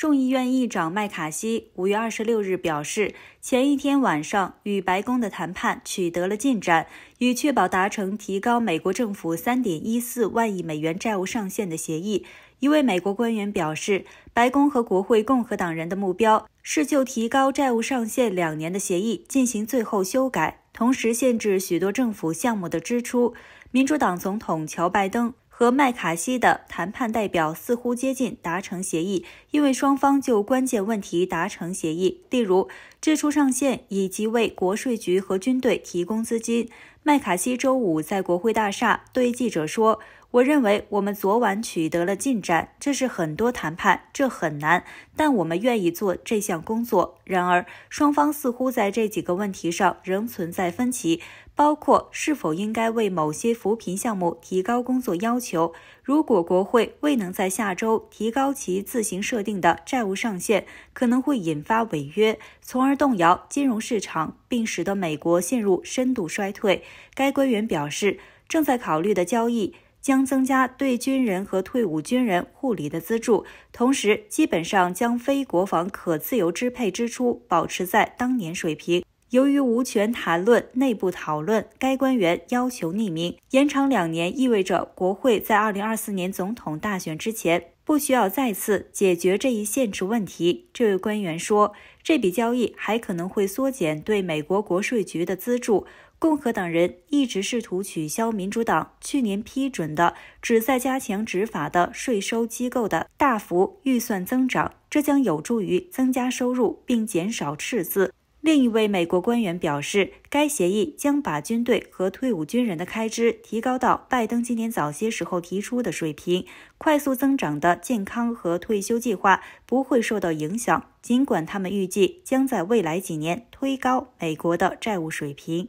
众议院议长麦卡锡五月二十六日表示，前一天晚上与白宫的谈判取得了进展，以确保达成提高美国政府三点一四万亿美元债务上限的协议。一位美国官员表示，白宫和国会共和党人的目标是就提高债务上限两年的协议进行最后修改，同时限制许多政府项目的支出。民主党总统乔拜登。和麦卡锡的谈判代表似乎接近达成协议，因为双方就关键问题达成协议，例如支出上限以及为国税局和军队提供资金。麦卡锡周五在国会大厦对记者说：“我认为我们昨晚取得了进展，这是很多谈判，这很难，但我们愿意做这项工作。然而，双方似乎在这几个问题上仍存在分歧，包括是否应该为某些扶贫项目提高工作要求。如果国会未能在下周提高其自行设定的债务上限，可能会引发违约，从而动摇金融市场，并使得美国陷入深度衰退。”该官员表示，正在考虑的交易将增加对军人和退伍军人护理的资助，同时基本上将非国防可自由支配支出保持在当年水平。由于无权谈论内部讨论，该官员要求匿名。延长两年意味着国会在二零二四年总统大选之前不需要再次解决这一限制问题。这位官员说，这笔交易还可能会缩减对美国国税局的资助。共和党人一直试图取消民主党去年批准的旨在加强执法的税收机构的大幅预算增长，这将有助于增加收入并减少赤字。另一位美国官员表示，该协议将把军队和退伍军人的开支提高到拜登今年早些时候提出的水平。快速增长的健康和退休计划不会受到影响，尽管他们预计将在未来几年推高美国的债务水平。